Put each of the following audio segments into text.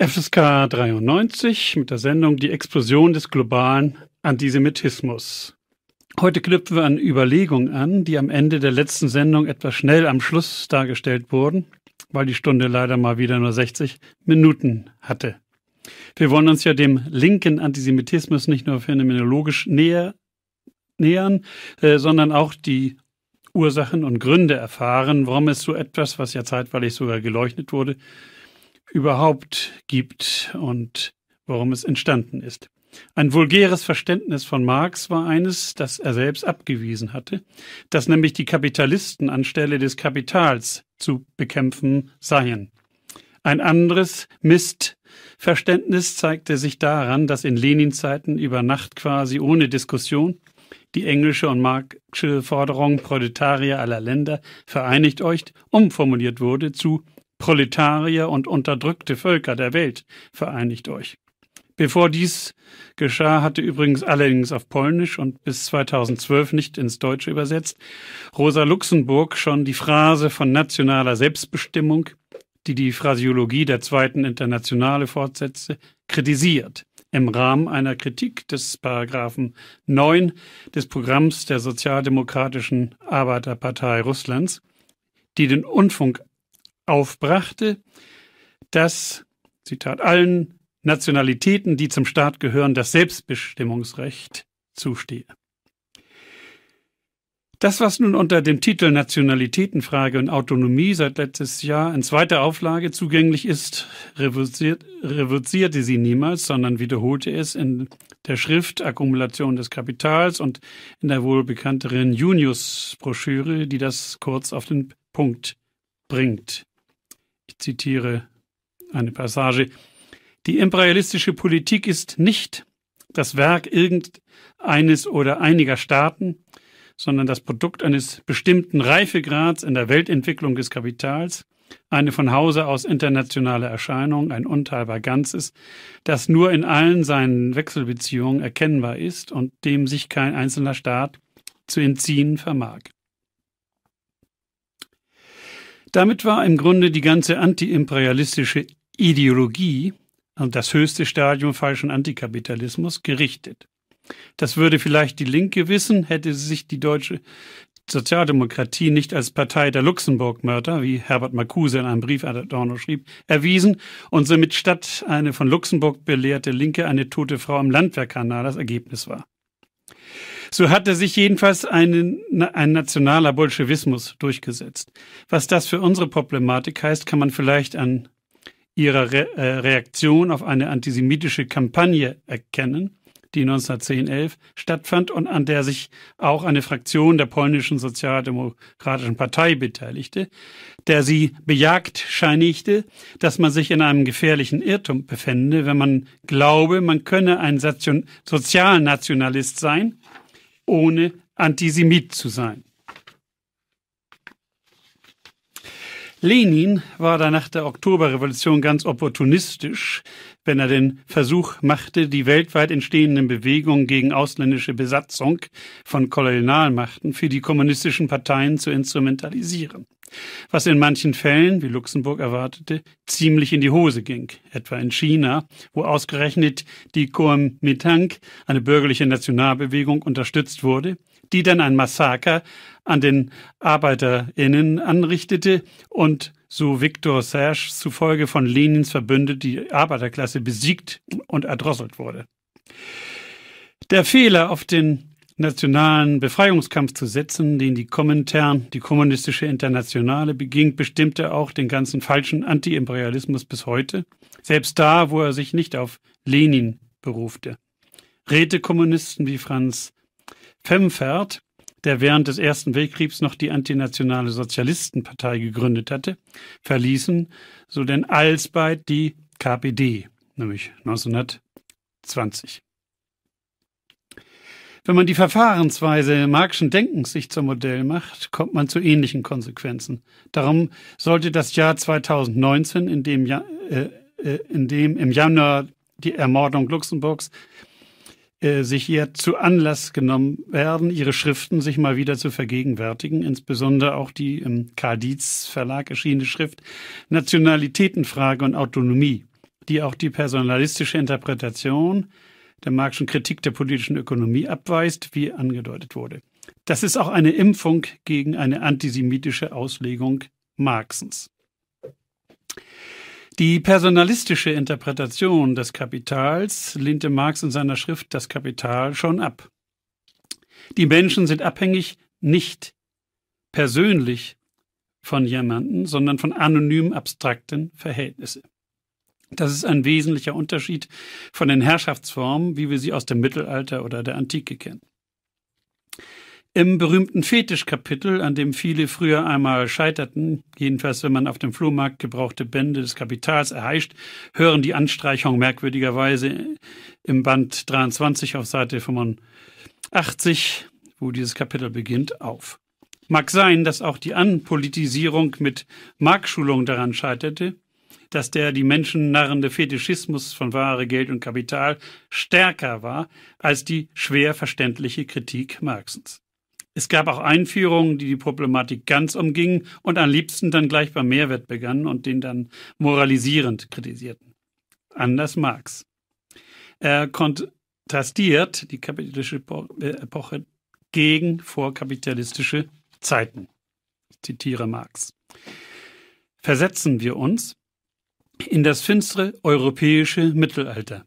FSK 93 mit der Sendung Die Explosion des globalen Antisemitismus. Heute knüpfen wir an Überlegungen an, die am Ende der letzten Sendung etwas schnell am Schluss dargestellt wurden, weil die Stunde leider mal wieder nur 60 Minuten hatte. Wir wollen uns ja dem linken Antisemitismus nicht nur phänomenologisch näher, nähern, äh, sondern auch die Ursachen und Gründe erfahren, warum es so etwas, was ja zeitweilig sogar geleuchtet wurde, überhaupt gibt und warum es entstanden ist. Ein vulgäres Verständnis von Marx war eines, das er selbst abgewiesen hatte, dass nämlich die Kapitalisten anstelle des Kapitals zu bekämpfen seien. Ein anderes Mistverständnis zeigte sich daran, dass in Lenin-Zeiten über Nacht quasi ohne Diskussion die englische und marxische Forderung Proletarier aller Länder vereinigt euch umformuliert wurde zu Proletarier und unterdrückte Völker der Welt, vereinigt euch. Bevor dies geschah, hatte übrigens allerdings auf Polnisch und bis 2012 nicht ins Deutsche übersetzt, Rosa Luxemburg schon die Phrase von nationaler Selbstbestimmung, die die Phrasiologie der Zweiten Internationale fortsetzte, kritisiert im Rahmen einer Kritik des Paragraphen 9 des Programms der Sozialdemokratischen Arbeiterpartei Russlands, die den Unfunk aufbrachte, dass, Zitat, allen Nationalitäten, die zum Staat gehören, das Selbstbestimmungsrecht zustehe. Das, was nun unter dem Titel Nationalitätenfrage und Autonomie seit letztes Jahr in zweiter Auflage zugänglich ist, revozierte sie niemals, sondern wiederholte es in der Schrift Akkumulation des Kapitals und in der wohl bekannteren Junius-Broschüre, die das kurz auf den Punkt bringt zitiere eine Passage, die imperialistische Politik ist nicht das Werk irgendeines oder einiger Staaten, sondern das Produkt eines bestimmten Reifegrads in der Weltentwicklung des Kapitals, eine von Hause aus internationale Erscheinung, ein unteilbar Ganzes, das nur in allen seinen Wechselbeziehungen erkennbar ist und dem sich kein einzelner Staat zu entziehen vermag. Damit war im Grunde die ganze antiimperialistische Ideologie, also das höchste Stadium falschen Antikapitalismus, gerichtet. Das würde vielleicht die Linke wissen, hätte sich die deutsche Sozialdemokratie nicht als Partei der Luxemburg-Mörder, wie Herbert Marcuse in einem Brief an Adorno schrieb, erwiesen und somit statt eine von Luxemburg belehrte Linke eine tote Frau im Landwehrkanal das Ergebnis war. So hatte sich jedenfalls ein, ein nationaler Bolschewismus durchgesetzt. Was das für unsere Problematik heißt, kann man vielleicht an ihrer Re äh, Reaktion auf eine antisemitische Kampagne erkennen, die 1910-11 stattfand und an der sich auch eine Fraktion der polnischen Sozialdemokratischen Partei beteiligte, der sie bejagt scheinigte, dass man sich in einem gefährlichen Irrtum befände, wenn man glaube, man könne ein sozialnationalist sein ohne Antisemit zu sein. Lenin war da nach der Oktoberrevolution ganz opportunistisch, wenn er den Versuch machte, die weltweit entstehenden Bewegungen gegen ausländische Besatzung von Kolonialmachten für die kommunistischen Parteien zu instrumentalisieren was in manchen Fällen, wie Luxemburg erwartete, ziemlich in die Hose ging, etwa in China, wo ausgerechnet die Kuomintang, eine bürgerliche Nationalbewegung, unterstützt wurde, die dann ein Massaker an den Arbeiterinnen anrichtete und so Viktor Serge zufolge von Lenins Verbündeten die Arbeiterklasse besiegt und erdrosselt wurde. Der Fehler auf den nationalen Befreiungskampf zu setzen, den die Komintern, die kommunistische Internationale beging, bestimmte auch den ganzen falschen Antiimperialismus bis heute, selbst da, wo er sich nicht auf Lenin berufte. Rätekommunisten wie Franz Femfert, der während des Ersten Weltkriegs noch die Antinationale Sozialistenpartei gegründet hatte, verließen so denn alsbald die KPD, nämlich 1920. Wenn man die Verfahrensweise Marxischen Denkens sich zum Modell macht, kommt man zu ähnlichen Konsequenzen. Darum sollte das Jahr 2019, in dem, ja, äh, äh, in dem im Januar die Ermordung Luxemburgs äh, sich hier zu Anlass genommen werden, ihre Schriften sich mal wieder zu vergegenwärtigen, insbesondere auch die im Karl Verlag erschienene Schrift Nationalitätenfrage und Autonomie, die auch die personalistische Interpretation der Marxischen Kritik der politischen Ökonomie abweist, wie angedeutet wurde. Das ist auch eine Impfung gegen eine antisemitische Auslegung Marxens. Die personalistische Interpretation des Kapitals lehnte Marx in seiner Schrift Das Kapital schon ab. Die Menschen sind abhängig nicht persönlich von jemanden, sondern von anonymen abstrakten Verhältnissen. Das ist ein wesentlicher Unterschied von den Herrschaftsformen, wie wir sie aus dem Mittelalter oder der Antike kennen. Im berühmten Fetischkapitel, an dem viele früher einmal scheiterten, jedenfalls wenn man auf dem Flohmarkt gebrauchte Bände des Kapitals erheischt, hören die Anstreichungen merkwürdigerweise im Band 23 auf Seite 85, wo dieses Kapitel beginnt, auf. Mag sein, dass auch die Anpolitisierung mit Marktschulung daran scheiterte, dass der die Menschen narrende Fetischismus von Ware, Geld und Kapital stärker war als die schwer verständliche Kritik Marxens. Es gab auch Einführungen, die die Problematik ganz umgingen und am liebsten dann gleich beim Mehrwert begannen und den dann moralisierend kritisierten. Anders Marx. Er kontrastiert die kapitalistische äh, Epoche gegen vorkapitalistische Zeiten. Ich zitiere Marx. Versetzen wir uns in das finstere europäische Mittelalter.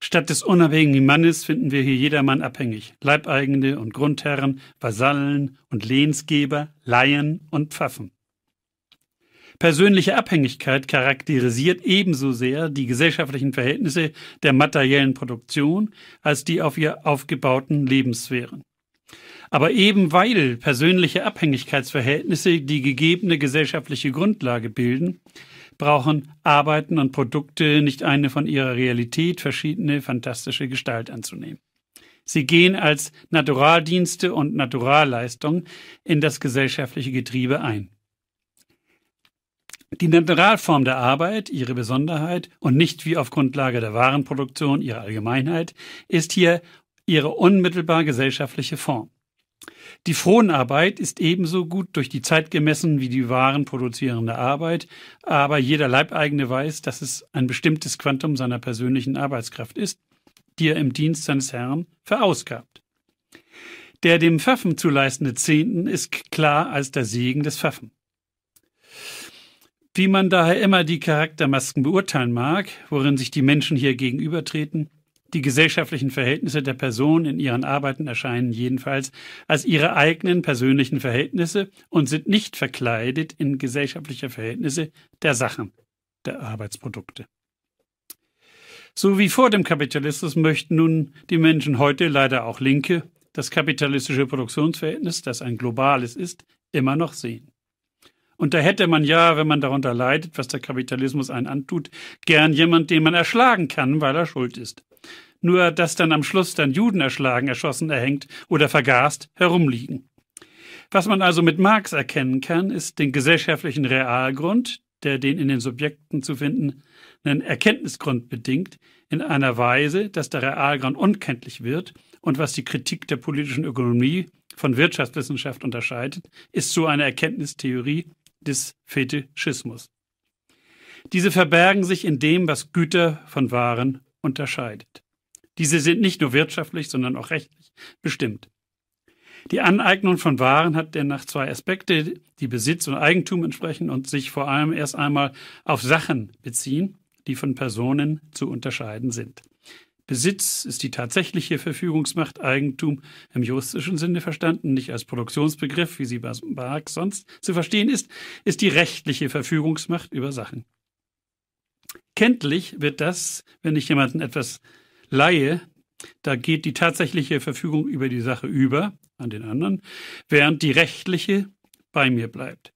Statt des unabhängigen Mannes finden wir hier jedermann abhängig, Leibeigene und Grundherren, Vasallen und Lehnsgeber, Laien und Pfaffen. Persönliche Abhängigkeit charakterisiert ebenso sehr die gesellschaftlichen Verhältnisse der materiellen Produktion als die auf ihr aufgebauten Lebenssphären. Aber eben weil persönliche Abhängigkeitsverhältnisse die gegebene gesellschaftliche Grundlage bilden, brauchen Arbeiten und Produkte nicht eine von ihrer Realität verschiedene fantastische Gestalt anzunehmen. Sie gehen als Naturaldienste und Naturalleistungen in das gesellschaftliche Getriebe ein. Die Naturalform der Arbeit, ihre Besonderheit und nicht wie auf Grundlage der Warenproduktion ihre Allgemeinheit, ist hier ihre unmittelbar gesellschaftliche Form. Die Fronarbeit ist ebenso gut durch die Zeit gemessen wie die warenproduzierende Arbeit, aber jeder Leibeigene weiß, dass es ein bestimmtes Quantum seiner persönlichen Arbeitskraft ist, die er im Dienst seines Herrn verausgabt. Der dem Pfaffen zu leistende Zehnten ist klar als der Segen des Pfaffen. Wie man daher immer die Charaktermasken beurteilen mag, worin sich die Menschen hier gegenübertreten, die gesellschaftlichen Verhältnisse der Person in ihren Arbeiten erscheinen jedenfalls als ihre eigenen persönlichen Verhältnisse und sind nicht verkleidet in gesellschaftliche Verhältnisse der Sachen, der Arbeitsprodukte. So wie vor dem Kapitalismus möchten nun die Menschen heute leider auch Linke das kapitalistische Produktionsverhältnis, das ein globales ist, immer noch sehen. Und da hätte man ja, wenn man darunter leidet, was der Kapitalismus einen antut, gern jemand, den man erschlagen kann, weil er schuld ist nur dass dann am Schluss dann Juden erschlagen, erschossen, erhängt oder vergast herumliegen. Was man also mit Marx erkennen kann, ist den gesellschaftlichen Realgrund, der den in den Subjekten zu finden, einen Erkenntnisgrund bedingt, in einer Weise, dass der Realgrund unkenntlich wird und was die Kritik der politischen Ökonomie von Wirtschaftswissenschaft unterscheidet, ist so eine Erkenntnistheorie des Fetischismus. Diese verbergen sich in dem, was Güter von Waren unterscheidet. Diese sind nicht nur wirtschaftlich, sondern auch rechtlich bestimmt. Die Aneignung von Waren hat demnach zwei Aspekte, die Besitz und Eigentum entsprechen und sich vor allem erst einmal auf Sachen beziehen, die von Personen zu unterscheiden sind. Besitz ist die tatsächliche Verfügungsmacht, Eigentum im juristischen Sinne verstanden, nicht als Produktionsbegriff, wie sie bei Marx sonst zu verstehen ist, ist die rechtliche Verfügungsmacht über Sachen. Kenntlich wird das, wenn ich jemanden etwas Laie, da geht die tatsächliche Verfügung über die Sache über an den anderen, während die rechtliche bei mir bleibt.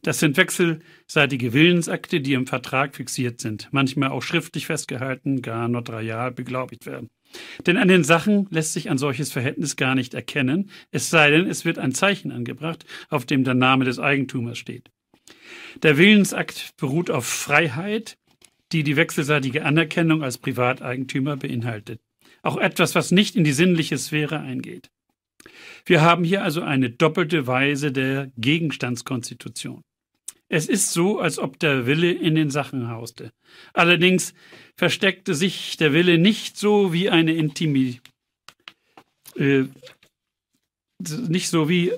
Das sind wechselseitige Willensakte, die im Vertrag fixiert sind, manchmal auch schriftlich festgehalten, gar notarial beglaubigt werden. Denn an den Sachen lässt sich ein solches Verhältnis gar nicht erkennen, es sei denn, es wird ein Zeichen angebracht, auf dem der Name des Eigentümers steht. Der Willensakt beruht auf Freiheit, die die wechselseitige Anerkennung als Privateigentümer beinhaltet. Auch etwas, was nicht in die sinnliche Sphäre eingeht. Wir haben hier also eine doppelte Weise der Gegenstandskonstitution. Es ist so, als ob der Wille in den Sachen hauste. Allerdings versteckte sich der Wille nicht so wie eine Intimi, äh, nicht so wie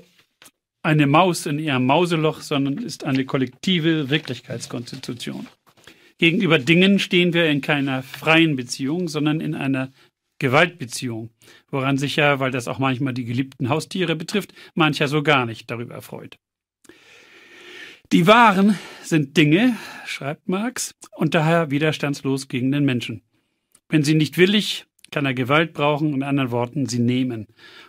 eine Maus in ihrem Mauseloch, sondern ist eine kollektive Wirklichkeitskonstitution. Gegenüber Dingen stehen wir in keiner freien Beziehung, sondern in einer Gewaltbeziehung, woran sich ja, weil das auch manchmal die geliebten Haustiere betrifft, mancher so gar nicht darüber freut. Die Waren sind Dinge, schreibt Marx, und daher widerstandslos gegen den Menschen. Wenn sie nicht willig, kann er Gewalt brauchen, in anderen Worten, sie nehmen.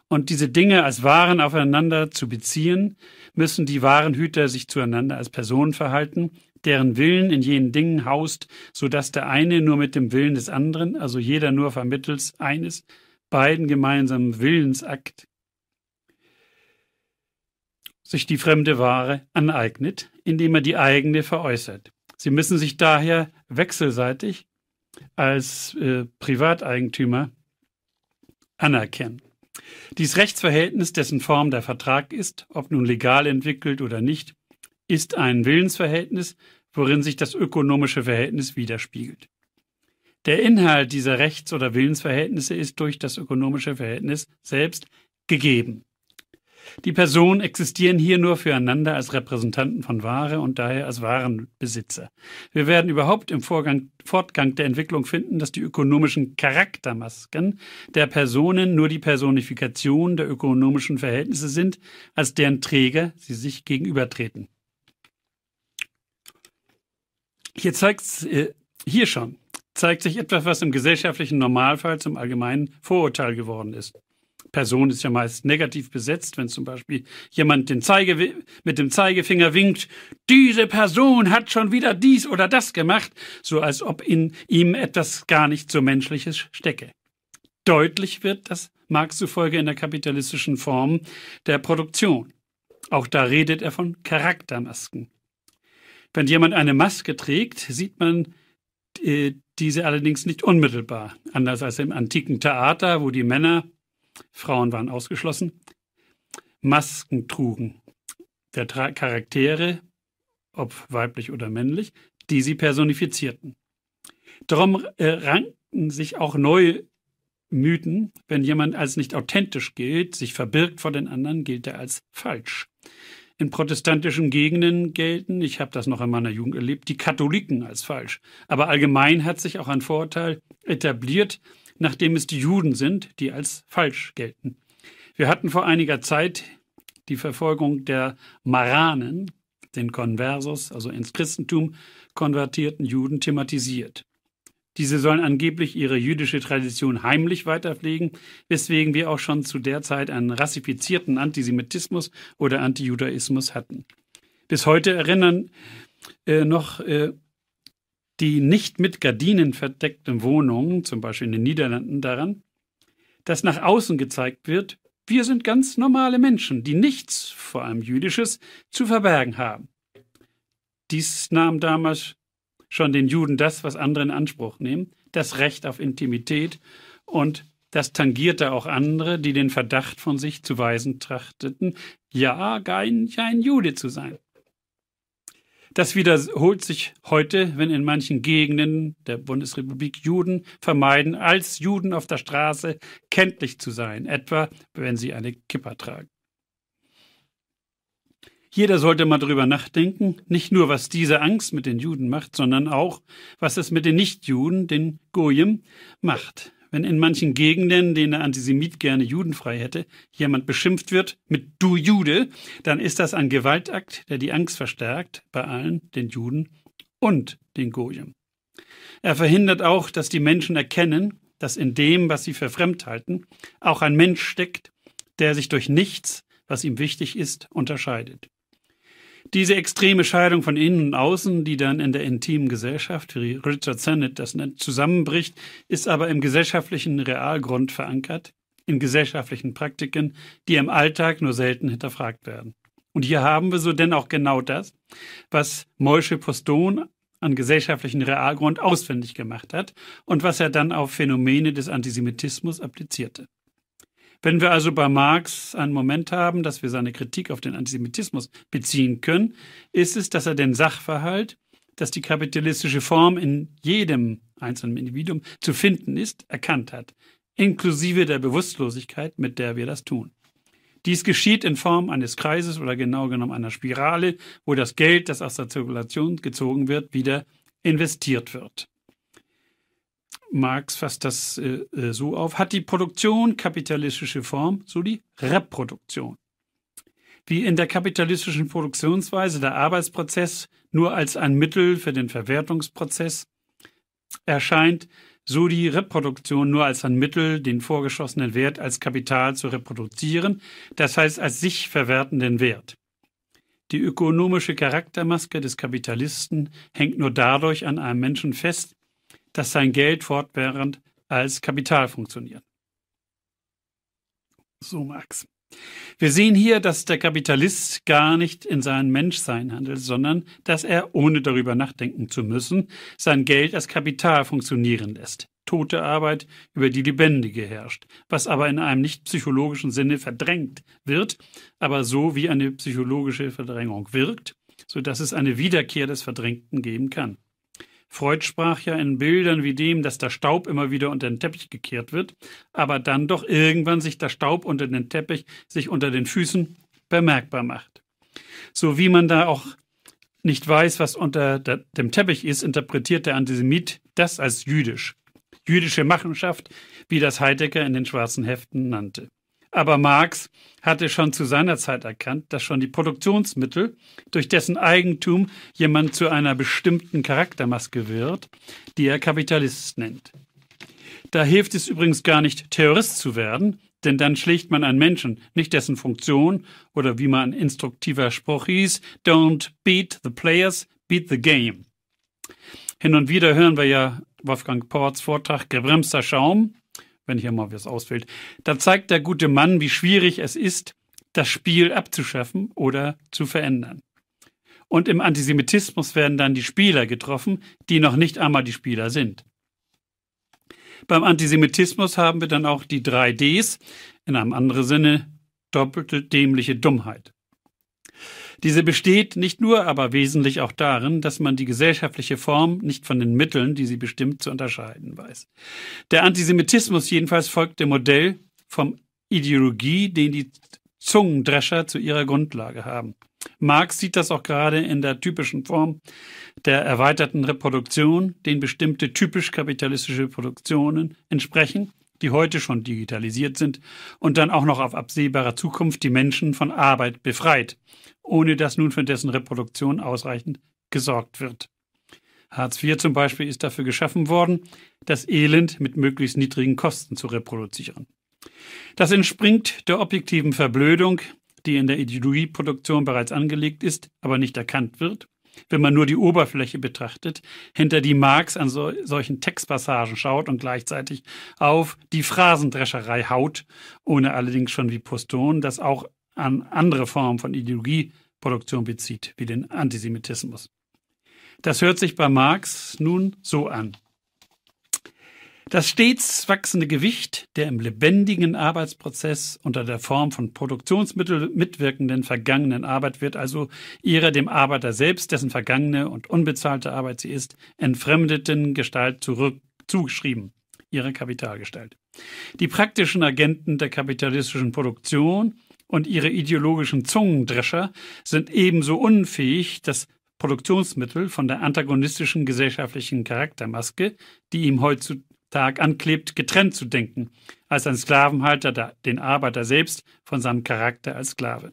Und diese Dinge als Waren aufeinander zu beziehen, müssen die Warenhüter sich zueinander als Personen verhalten, deren Willen in jenen Dingen haust, so dass der eine nur mit dem Willen des anderen, also jeder nur vermittels eines beiden gemeinsamen Willensakt, sich die fremde Ware aneignet, indem er die eigene veräußert. Sie müssen sich daher wechselseitig als äh, Privateigentümer anerkennen. Dies Rechtsverhältnis, dessen Form der Vertrag ist, ob nun legal entwickelt oder nicht, ist ein Willensverhältnis, worin sich das ökonomische Verhältnis widerspiegelt. Der Inhalt dieser Rechts- oder Willensverhältnisse ist durch das ökonomische Verhältnis selbst gegeben. Die Personen existieren hier nur füreinander als Repräsentanten von Ware und daher als Warenbesitzer. Wir werden überhaupt im Vorgang, Fortgang der Entwicklung finden, dass die ökonomischen Charaktermasken der Personen nur die Personifikation der ökonomischen Verhältnisse sind, als deren Träger sie sich gegenübertreten. Hier zeigt äh, hier schon zeigt sich etwas, was im gesellschaftlichen Normalfall zum allgemeinen Vorurteil geworden ist. Person ist ja meist negativ besetzt, wenn zum Beispiel jemand den Zeige, mit dem Zeigefinger winkt, diese Person hat schon wieder dies oder das gemacht, so als ob in ihm etwas gar nicht so Menschliches stecke. Deutlich wird das Marx zufolge in der kapitalistischen Form der Produktion. Auch da redet er von Charaktermasken. Wenn jemand eine Maske trägt, sieht man äh, diese allerdings nicht unmittelbar. Anders als im antiken Theater, wo die Männer, Frauen waren ausgeschlossen, Masken trugen. Der Tra Charaktere, ob weiblich oder männlich, die sie personifizierten. Darum äh, rankten sich auch neue Mythen. Wenn jemand als nicht authentisch gilt, sich verbirgt vor den anderen, gilt er als falsch in protestantischen Gegenden gelten, ich habe das noch in meiner Jugend erlebt, die Katholiken als falsch. Aber allgemein hat sich auch ein Vorurteil etabliert, nachdem es die Juden sind, die als falsch gelten. Wir hatten vor einiger Zeit die Verfolgung der Maranen, den Konversus, also ins Christentum konvertierten Juden, thematisiert. Diese sollen angeblich ihre jüdische Tradition heimlich weiterpflegen, weswegen wir auch schon zu der Zeit einen rassifizierten Antisemitismus oder Antijudaismus hatten. Bis heute erinnern äh, noch äh, die nicht mit Gardinen verdeckten Wohnungen, zum Beispiel in den Niederlanden, daran, dass nach außen gezeigt wird, wir sind ganz normale Menschen, die nichts, vor allem jüdisches, zu verbergen haben. Dies nahm damals schon den Juden das, was andere in Anspruch nehmen, das Recht auf Intimität und das tangierte auch andere, die den Verdacht von sich zu weisen trachteten, ja, kein, kein Jude zu sein. Das wiederholt sich heute, wenn in manchen Gegenden der Bundesrepublik Juden vermeiden, als Juden auf der Straße kenntlich zu sein, etwa wenn sie eine Kippa tragen. Jeder sollte mal drüber nachdenken, nicht nur was diese Angst mit den Juden macht, sondern auch, was es mit den Nichtjuden, den Goyim, macht. Wenn in manchen Gegenden, denen der Antisemit gerne judenfrei hätte, jemand beschimpft wird mit du Jude, dann ist das ein Gewaltakt, der die Angst verstärkt bei allen, den Juden und den Goyim. Er verhindert auch, dass die Menschen erkennen, dass in dem, was sie für fremd halten, auch ein Mensch steckt, der sich durch nichts, was ihm wichtig ist, unterscheidet. Diese extreme Scheidung von innen und außen, die dann in der intimen Gesellschaft, wie Richard Sennett das nennt, zusammenbricht, ist aber im gesellschaftlichen Realgrund verankert, in gesellschaftlichen Praktiken, die im Alltag nur selten hinterfragt werden. Und hier haben wir so denn auch genau das, was Moische Poston an gesellschaftlichen Realgrund auswendig gemacht hat und was er dann auf Phänomene des Antisemitismus applizierte. Wenn wir also bei Marx einen Moment haben, dass wir seine Kritik auf den Antisemitismus beziehen können, ist es, dass er den Sachverhalt, dass die kapitalistische Form in jedem einzelnen Individuum zu finden ist, erkannt hat, inklusive der Bewusstlosigkeit, mit der wir das tun. Dies geschieht in Form eines Kreises oder genau genommen einer Spirale, wo das Geld, das aus der Zirkulation gezogen wird, wieder investiert wird. Marx fasst das äh, äh, so auf, hat die Produktion kapitalistische Form, so die Reproduktion. Wie in der kapitalistischen Produktionsweise der Arbeitsprozess nur als ein Mittel für den Verwertungsprozess erscheint, so die Reproduktion nur als ein Mittel, den vorgeschossenen Wert als Kapital zu reproduzieren, das heißt als sich verwertenden Wert. Die ökonomische Charaktermaske des Kapitalisten hängt nur dadurch an einem Menschen fest, dass sein Geld fortwährend als Kapital funktioniert. So, Max. Wir sehen hier, dass der Kapitalist gar nicht in seinem Menschsein handelt, sondern dass er, ohne darüber nachdenken zu müssen, sein Geld als Kapital funktionieren lässt. Tote Arbeit über die lebendige herrscht, was aber in einem nicht psychologischen Sinne verdrängt wird, aber so wie eine psychologische Verdrängung wirkt, sodass es eine Wiederkehr des Verdrängten geben kann. Freud sprach ja in Bildern wie dem, dass der Staub immer wieder unter den Teppich gekehrt wird, aber dann doch irgendwann sich der Staub unter den Teppich, sich unter den Füßen bemerkbar macht. So wie man da auch nicht weiß, was unter der, dem Teppich ist, interpretiert der Antisemit das als jüdisch. Jüdische Machenschaft, wie das Heidegger in den schwarzen Heften nannte. Aber Marx hatte schon zu seiner Zeit erkannt, dass schon die Produktionsmittel, durch dessen Eigentum jemand zu einer bestimmten Charaktermaske wird, die er Kapitalist nennt. Da hilft es übrigens gar nicht, Terrorist zu werden, denn dann schlägt man einen Menschen, nicht dessen Funktion oder wie man instruktiver Spruch hieß, don't beat the players, beat the game. Hin und wieder hören wir ja Wolfgang Ports Vortrag Gebremster Schaum, wenn hier mal was ausfällt. Da zeigt der gute Mann, wie schwierig es ist, das Spiel abzuschaffen oder zu verändern. Und im Antisemitismus werden dann die Spieler getroffen, die noch nicht einmal die Spieler sind. Beim Antisemitismus haben wir dann auch die drei Ds, in einem anderen Sinne doppelte dämliche Dummheit. Diese besteht nicht nur, aber wesentlich auch darin, dass man die gesellschaftliche Form nicht von den Mitteln, die sie bestimmt, zu unterscheiden weiß. Der Antisemitismus jedenfalls folgt dem Modell vom Ideologie, den die Zungendrescher zu ihrer Grundlage haben. Marx sieht das auch gerade in der typischen Form der erweiterten Reproduktion, den bestimmte typisch kapitalistische Produktionen entsprechen die heute schon digitalisiert sind und dann auch noch auf absehbare Zukunft die Menschen von Arbeit befreit, ohne dass nun für dessen Reproduktion ausreichend gesorgt wird. Hartz IV zum Beispiel ist dafür geschaffen worden, das Elend mit möglichst niedrigen Kosten zu reproduzieren. Das entspringt der objektiven Verblödung, die in der Ideologieproduktion bereits angelegt ist, aber nicht erkannt wird, wenn man nur die Oberfläche betrachtet, hinter die Marx an so, solchen Textpassagen schaut und gleichzeitig auf die Phrasendrescherei haut, ohne allerdings schon wie Poston das auch an andere Formen von Ideologieproduktion bezieht, wie den Antisemitismus. Das hört sich bei Marx nun so an. Das stets wachsende Gewicht der im lebendigen Arbeitsprozess unter der Form von Produktionsmittel mitwirkenden vergangenen Arbeit wird also ihrer dem Arbeiter selbst, dessen vergangene und unbezahlte Arbeit sie ist, entfremdeten Gestalt zurück zugeschrieben, ihrer Kapitalgestalt. Die praktischen Agenten der kapitalistischen Produktion und ihre ideologischen Zungendrescher sind ebenso unfähig, das Produktionsmittel von der antagonistischen gesellschaftlichen Charaktermaske, die ihm heutzutage Tag anklebt, getrennt zu denken, als ein Sklavenhalter den Arbeiter selbst von seinem Charakter als Sklave.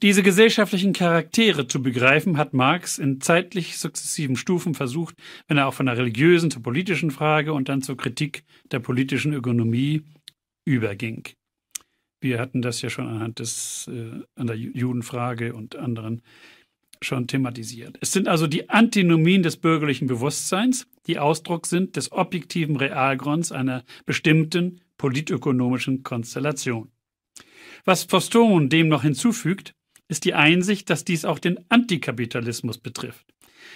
Diese gesellschaftlichen Charaktere zu begreifen, hat Marx in zeitlich sukzessiven Stufen versucht, wenn er auch von der religiösen zur politischen Frage und dann zur Kritik der politischen Ökonomie überging. Wir hatten das ja schon anhand des, äh, an der Judenfrage und anderen schon thematisiert. Es sind also die Antinomien des bürgerlichen Bewusstseins, die Ausdruck sind des objektiven Realgrunds einer bestimmten politökonomischen Konstellation. Was Poston dem noch hinzufügt, ist die Einsicht, dass dies auch den Antikapitalismus betrifft.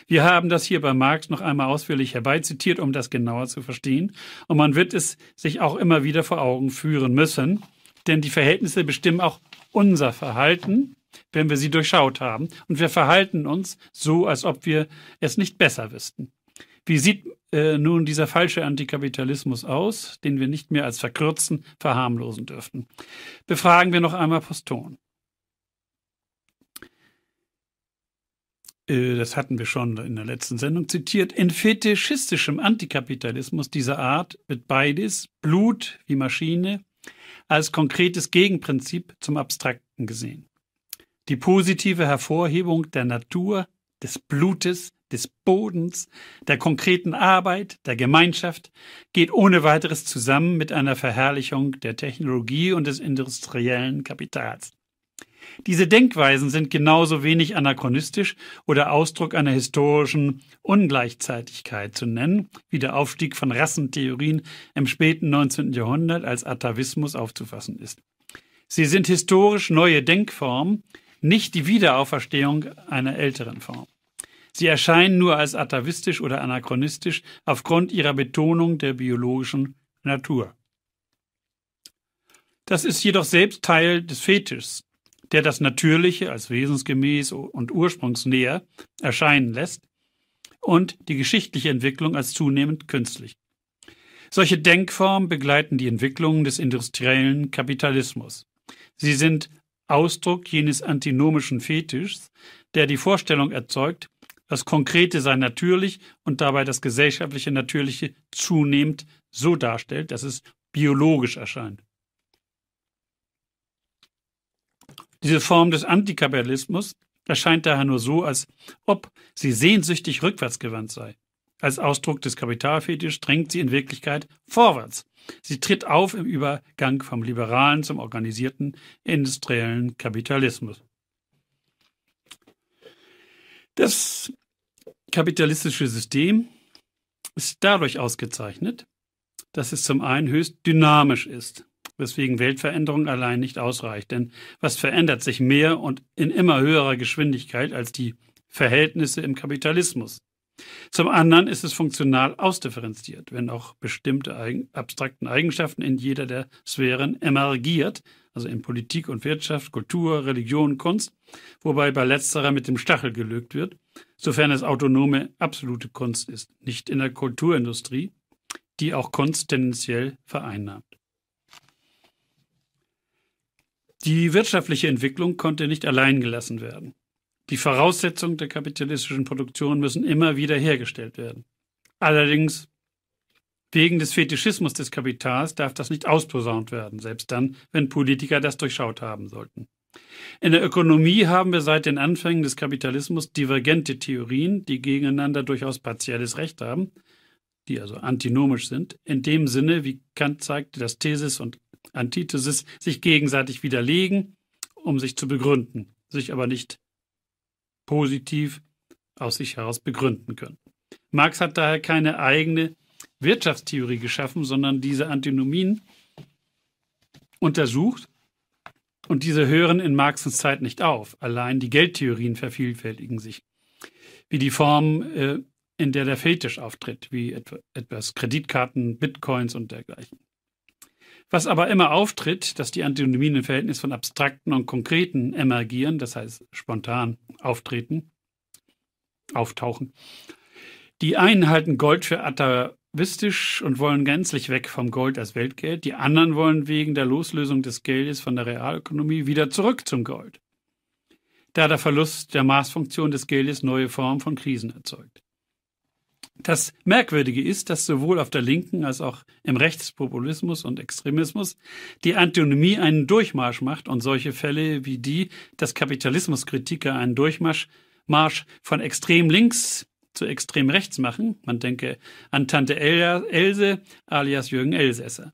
Wir haben das hier bei Marx noch einmal ausführlich herbeizitiert, um das genauer zu verstehen, und man wird es sich auch immer wieder vor Augen führen müssen, denn die Verhältnisse bestimmen auch unser Verhalten wenn wir sie durchschaut haben. Und wir verhalten uns so, als ob wir es nicht besser wüssten. Wie sieht äh, nun dieser falsche Antikapitalismus aus, den wir nicht mehr als verkürzen, verharmlosen dürften? Befragen wir noch einmal Poston. Äh, das hatten wir schon in der letzten Sendung zitiert. In fetischistischem Antikapitalismus dieser Art wird beides, Blut wie Maschine, als konkretes Gegenprinzip zum Abstrakten gesehen die positive Hervorhebung der Natur, des Blutes, des Bodens, der konkreten Arbeit, der Gemeinschaft geht ohne weiteres zusammen mit einer Verherrlichung der Technologie und des industriellen Kapitals. Diese Denkweisen sind genauso wenig anachronistisch oder Ausdruck einer historischen Ungleichzeitigkeit zu nennen, wie der Aufstieg von Rassentheorien im späten 19. Jahrhundert als Atavismus aufzufassen ist. Sie sind historisch neue Denkformen, nicht die Wiederauferstehung einer älteren Form. Sie erscheinen nur als atavistisch oder anachronistisch aufgrund ihrer Betonung der biologischen Natur. Das ist jedoch selbst Teil des Fetischs, der das Natürliche als wesensgemäß und ursprungsnäher erscheinen lässt und die geschichtliche Entwicklung als zunehmend künstlich. Solche Denkformen begleiten die Entwicklung des industriellen Kapitalismus. Sie sind Ausdruck jenes antinomischen Fetischs, der die Vorstellung erzeugt, das Konkrete sei natürlich und dabei das gesellschaftliche Natürliche zunehmend so darstellt, dass es biologisch erscheint. Diese Form des Antikapitalismus erscheint daher nur so, als ob sie sehnsüchtig rückwärtsgewandt sei. Als Ausdruck des Kapitalfetisch drängt sie in Wirklichkeit vorwärts. Sie tritt auf im Übergang vom liberalen zum organisierten industriellen Kapitalismus. Das kapitalistische System ist dadurch ausgezeichnet, dass es zum einen höchst dynamisch ist, weswegen Weltveränderung allein nicht ausreicht. Denn was verändert sich mehr und in immer höherer Geschwindigkeit als die Verhältnisse im Kapitalismus? Zum anderen ist es funktional ausdifferenziert, wenn auch bestimmte eigen, abstrakten Eigenschaften in jeder der Sphären emergiert, also in Politik und Wirtschaft, Kultur, Religion, Kunst, wobei bei letzterer mit dem Stachel gelögt wird, sofern es autonome, absolute Kunst ist, nicht in der Kulturindustrie, die auch Kunst tendenziell vereinnahmt. Die wirtschaftliche Entwicklung konnte nicht allein gelassen werden. Die Voraussetzungen der kapitalistischen Produktion müssen immer wieder hergestellt werden. Allerdings wegen des Fetischismus des Kapitals darf das nicht ausposaunt werden, selbst dann, wenn Politiker das durchschaut haben sollten. In der Ökonomie haben wir seit den Anfängen des Kapitalismus divergente Theorien, die gegeneinander durchaus partielles Recht haben, die also antinomisch sind, in dem Sinne, wie Kant zeigte, dass Thesis und Antithesis sich gegenseitig widerlegen, um sich zu begründen, sich aber nicht positiv aus sich heraus begründen können. Marx hat daher keine eigene Wirtschaftstheorie geschaffen, sondern diese Antinomien untersucht und diese hören in Marxens Zeit nicht auf. Allein die Geldtheorien vervielfältigen sich, wie die Form, äh, in der der Fetisch auftritt, wie etwas Kreditkarten, Bitcoins und dergleichen. Was aber immer auftritt, dass die Antinomien im Verhältnis von abstrakten und konkreten emergieren, das heißt spontan auftreten, auftauchen. Die einen halten Gold für atavistisch und wollen gänzlich weg vom Gold als Weltgeld, die anderen wollen wegen der Loslösung des Geldes von der Realökonomie wieder zurück zum Gold, da der Verlust der Maßfunktion des Geldes neue Formen von Krisen erzeugt. Das Merkwürdige ist, dass sowohl auf der Linken als auch im Rechtspopulismus und Extremismus die Antinomie einen Durchmarsch macht und solche Fälle wie die des Kapitalismuskritiker einen Durchmarsch Marsch von extrem links zu extrem rechts machen. Man denke an Tante El Else alias Jürgen Elsässer.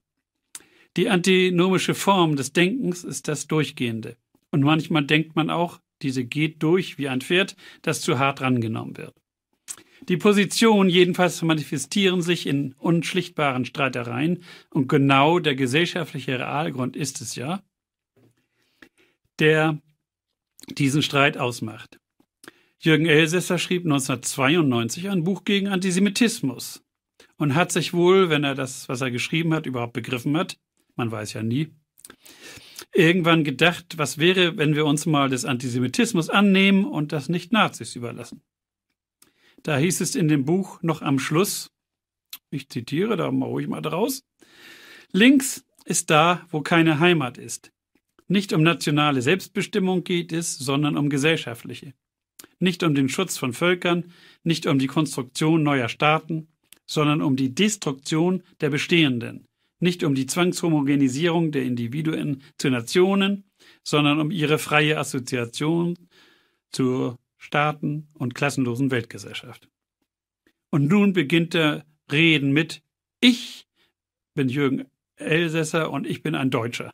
Die antinomische Form des Denkens ist das Durchgehende. Und manchmal denkt man auch, diese geht durch wie ein Pferd, das zu hart rangenommen wird. Die Positionen jedenfalls manifestieren sich in unschlichtbaren Streitereien und genau der gesellschaftliche Realgrund ist es ja, der diesen Streit ausmacht. Jürgen Elsässer schrieb 1992 ein Buch gegen Antisemitismus und hat sich wohl, wenn er das, was er geschrieben hat, überhaupt begriffen hat, man weiß ja nie, irgendwann gedacht, was wäre, wenn wir uns mal des Antisemitismus annehmen und das nicht Nazis überlassen. Da hieß es in dem Buch noch am Schluss, ich zitiere, da mache ich mal draus, links ist da, wo keine Heimat ist. Nicht um nationale Selbstbestimmung geht es, sondern um gesellschaftliche. Nicht um den Schutz von Völkern, nicht um die Konstruktion neuer Staaten, sondern um die Destruktion der bestehenden. Nicht um die Zwangshomogenisierung der Individuen zu Nationen, sondern um ihre freie Assoziation zur Staaten und klassenlosen Weltgesellschaft. Und nun beginnt er Reden mit Ich bin Jürgen Elsässer und ich bin ein Deutscher.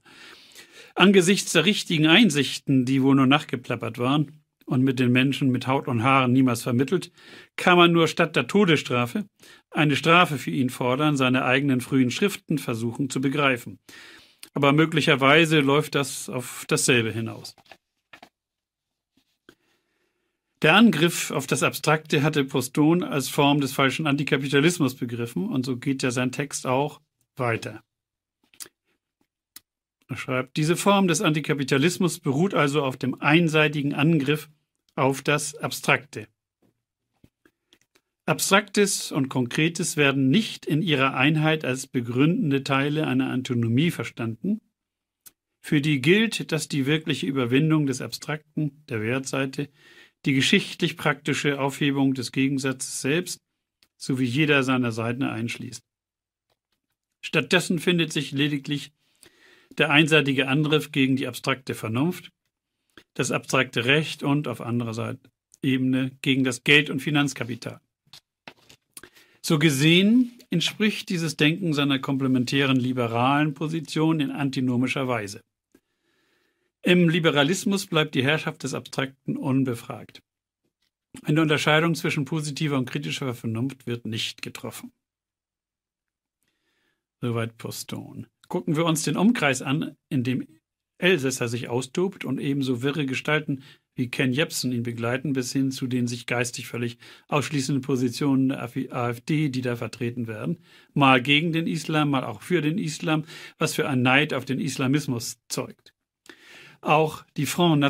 Angesichts der richtigen Einsichten, die wohl nur nachgeplappert waren und mit den Menschen mit Haut und Haaren niemals vermittelt, kann man nur statt der Todesstrafe eine Strafe für ihn fordern, seine eigenen frühen Schriften versuchen zu begreifen. Aber möglicherweise läuft das auf dasselbe hinaus. Der Angriff auf das Abstrakte hatte Poston als Form des falschen Antikapitalismus begriffen und so geht ja sein Text auch weiter. Er schreibt, diese Form des Antikapitalismus beruht also auf dem einseitigen Angriff auf das Abstrakte. Abstraktes und Konkretes werden nicht in ihrer Einheit als begründende Teile einer Antonomie verstanden. Für die gilt, dass die wirkliche Überwindung des Abstrakten, der Wertseite, die geschichtlich praktische Aufhebung des Gegensatzes selbst sowie jeder seiner Seiten einschließt. Stattdessen findet sich lediglich der einseitige Angriff gegen die abstrakte Vernunft, das abstrakte Recht und auf anderer Ebene gegen das Geld- und Finanzkapital. So gesehen entspricht dieses Denken seiner komplementären liberalen Position in antinomischer Weise. Im Liberalismus bleibt die Herrschaft des Abstrakten unbefragt. Eine Unterscheidung zwischen positiver und kritischer Vernunft wird nicht getroffen. Soweit Poston. Gucken wir uns den Umkreis an, in dem Elsässer sich austobt und ebenso wirre Gestalten wie Ken Jebsen ihn begleiten, bis hin zu den sich geistig völlig ausschließenden Positionen der AfD, die da vertreten werden. Mal gegen den Islam, mal auch für den Islam, was für ein Neid auf den Islamismus zeugt. Auch die Front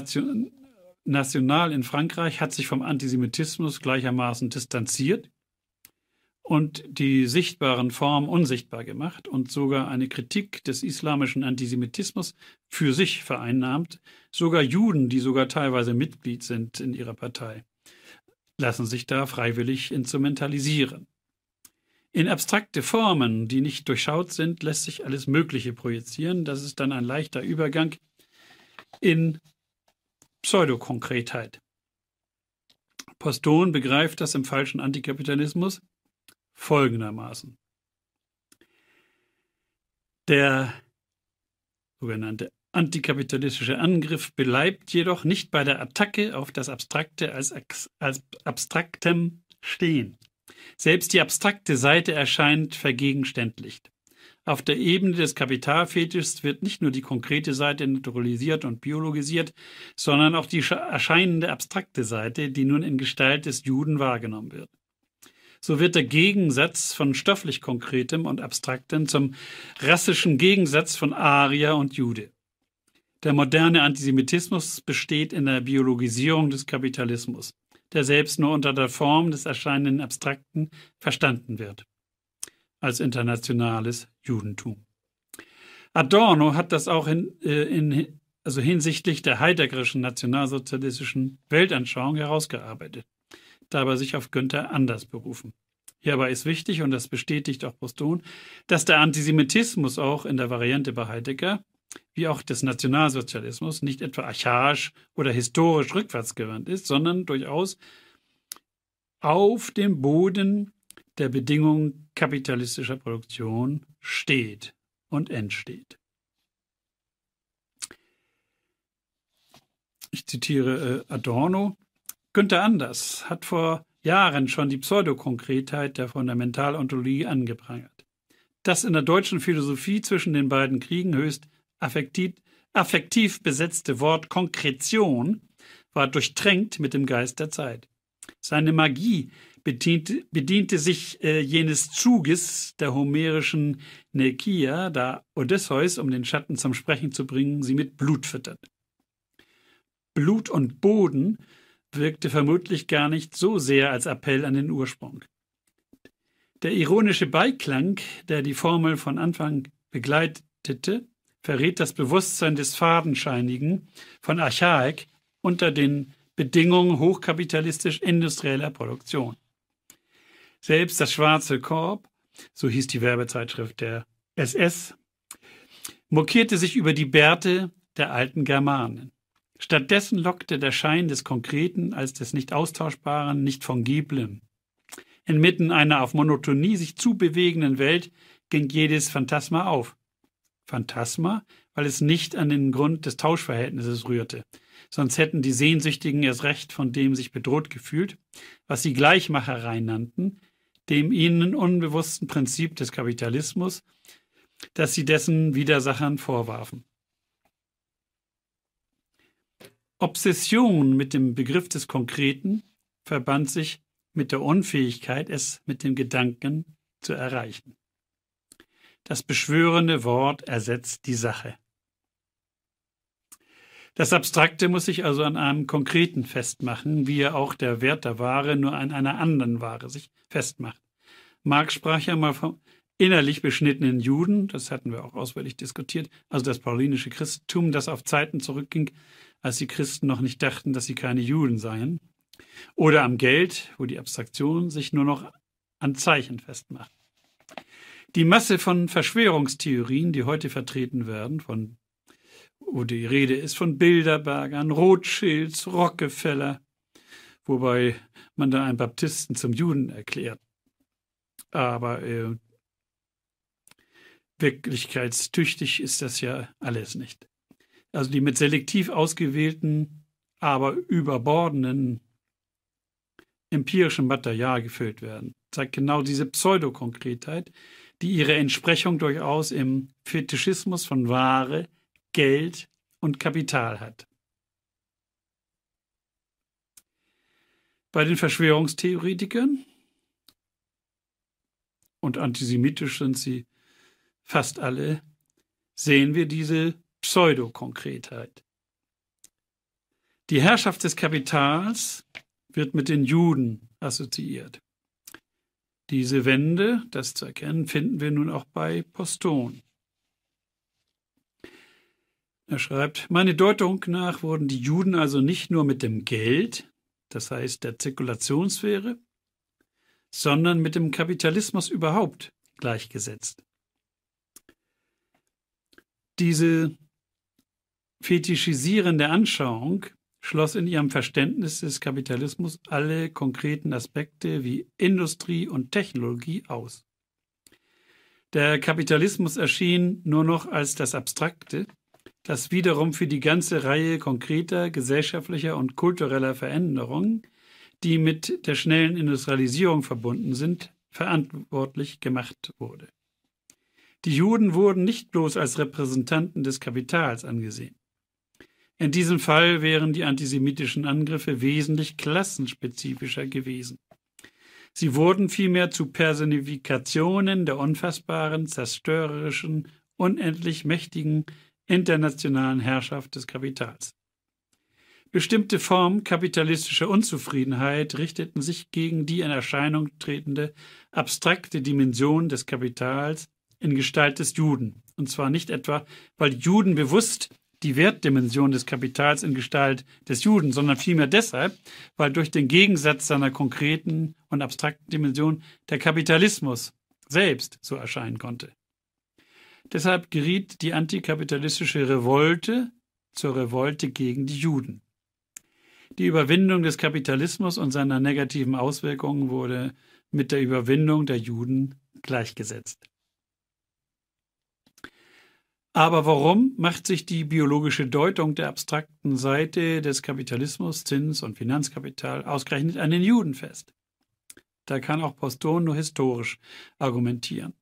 National in Frankreich hat sich vom Antisemitismus gleichermaßen distanziert und die sichtbaren Formen unsichtbar gemacht und sogar eine Kritik des islamischen Antisemitismus für sich vereinnahmt. Sogar Juden, die sogar teilweise Mitglied sind in ihrer Partei, lassen sich da freiwillig instrumentalisieren. In abstrakte Formen, die nicht durchschaut sind, lässt sich alles Mögliche projizieren. Das ist dann ein leichter Übergang in Pseudokonkretheit. Poston begreift das im falschen Antikapitalismus folgendermaßen. Der sogenannte antikapitalistische Angriff bleibt jedoch nicht bei der Attacke auf das Abstrakte als, als Abstraktem stehen. Selbst die abstrakte Seite erscheint vergegenständlicht. Auf der Ebene des Kapitalfetischs wird nicht nur die konkrete Seite naturalisiert und biologisiert, sondern auch die erscheinende abstrakte Seite, die nun in Gestalt des Juden wahrgenommen wird. So wird der Gegensatz von stofflich Konkretem und Abstraktem zum rassischen Gegensatz von Arier und Jude. Der moderne Antisemitismus besteht in der Biologisierung des Kapitalismus, der selbst nur unter der Form des erscheinenden Abstrakten verstanden wird als internationales Judentum. Adorno hat das auch in, äh, in, also hinsichtlich der heideggerischen nationalsozialistischen Weltanschauung herausgearbeitet, dabei sich auf Günther Anders berufen. Hierbei ist wichtig, und das bestätigt auch Poston, dass der Antisemitismus auch in der Variante bei Heidegger, wie auch des Nationalsozialismus, nicht etwa archaisch oder historisch rückwärtsgewandt ist, sondern durchaus auf dem Boden der Bedingung kapitalistischer Produktion steht und entsteht. Ich zitiere äh, Adorno. Günther Anders hat vor Jahren schon die Pseudokonkretheit der Fundamentalontologie angeprangert. Das in der deutschen Philosophie zwischen den beiden Kriegen höchst affektiv, affektiv besetzte Wort Konkretion war durchtränkt mit dem Geist der Zeit. Seine Magie bedient, bediente sich äh, jenes Zuges der homerischen Nekia, da Odysseus, um den Schatten zum Sprechen zu bringen, sie mit Blut füttert. Blut und Boden wirkte vermutlich gar nicht so sehr als Appell an den Ursprung. Der ironische Beiklang, der die Formel von Anfang begleitete, verrät das Bewusstsein des Fadenscheinigen von Archaik unter den Bedingungen hochkapitalistisch-industrieller Produktion. Selbst das Schwarze Korb, so hieß die Werbezeitschrift der SS, mokierte sich über die Bärte der alten Germanen. Stattdessen lockte der Schein des Konkreten als des nicht austauschbaren, nicht fungiblen. Inmitten einer auf Monotonie sich zubewegenden Welt ging jedes Phantasma auf. Phantasma, weil es nicht an den Grund des Tauschverhältnisses rührte. Sonst hätten die Sehnsüchtigen erst recht von dem sich bedroht gefühlt, was sie Gleichmacherei nannten, dem ihnen unbewussten Prinzip des Kapitalismus, das sie dessen Widersachern vorwarfen. Obsession mit dem Begriff des Konkreten verband sich mit der Unfähigkeit, es mit dem Gedanken zu erreichen. Das beschwörende Wort ersetzt die Sache. Das Abstrakte muss sich also an einem Konkreten festmachen, wie ja auch der Wert der Ware nur an einer anderen Ware sich festmacht. Marx sprach ja mal vom innerlich beschnittenen Juden, das hatten wir auch ausführlich diskutiert, also das paulinische Christentum, das auf Zeiten zurückging, als die Christen noch nicht dachten, dass sie keine Juden seien. Oder am Geld, wo die Abstraktion sich nur noch an Zeichen festmacht. Die Masse von Verschwörungstheorien, die heute vertreten werden, von wo die Rede ist von Bilderbergern, Rothschilds, Rockefeller, wobei man dann einen Baptisten zum Juden erklärt. Aber äh, wirklichkeitstüchtig ist das ja alles nicht. Also die mit selektiv ausgewählten, aber überbordenden empirischen Material gefüllt werden, zeigt genau diese Pseudokonkretheit, die ihre Entsprechung durchaus im Fetischismus von Ware, Geld und Kapital hat. Bei den Verschwörungstheoretikern und antisemitisch sind sie fast alle, sehen wir diese Pseudokonkretheit. Die Herrschaft des Kapitals wird mit den Juden assoziiert. Diese Wende, das zu erkennen, finden wir nun auch bei Poston. Er schreibt, meine Deutung nach wurden die Juden also nicht nur mit dem Geld, das heißt der Zirkulationssphäre, sondern mit dem Kapitalismus überhaupt gleichgesetzt. Diese fetischisierende Anschauung schloss in ihrem Verständnis des Kapitalismus alle konkreten Aspekte wie Industrie und Technologie aus. Der Kapitalismus erschien nur noch als das Abstrakte, das wiederum für die ganze Reihe konkreter gesellschaftlicher und kultureller Veränderungen, die mit der schnellen Industrialisierung verbunden sind, verantwortlich gemacht wurde. Die Juden wurden nicht bloß als Repräsentanten des Kapitals angesehen. In diesem Fall wären die antisemitischen Angriffe wesentlich klassenspezifischer gewesen. Sie wurden vielmehr zu Personifikationen der unfassbaren, zerstörerischen, unendlich mächtigen, internationalen Herrschaft des Kapitals. Bestimmte Formen kapitalistischer Unzufriedenheit richteten sich gegen die in Erscheinung tretende abstrakte Dimension des Kapitals in Gestalt des Juden. Und zwar nicht etwa, weil Juden bewusst die Wertdimension des Kapitals in Gestalt des Juden, sondern vielmehr deshalb, weil durch den Gegensatz seiner konkreten und abstrakten Dimension der Kapitalismus selbst so erscheinen konnte. Deshalb geriet die antikapitalistische Revolte zur Revolte gegen die Juden. Die Überwindung des Kapitalismus und seiner negativen Auswirkungen wurde mit der Überwindung der Juden gleichgesetzt. Aber warum macht sich die biologische Deutung der abstrakten Seite des Kapitalismus, Zins- und Finanzkapital, ausgerechnet an den Juden fest? Da kann auch Poston nur historisch argumentieren.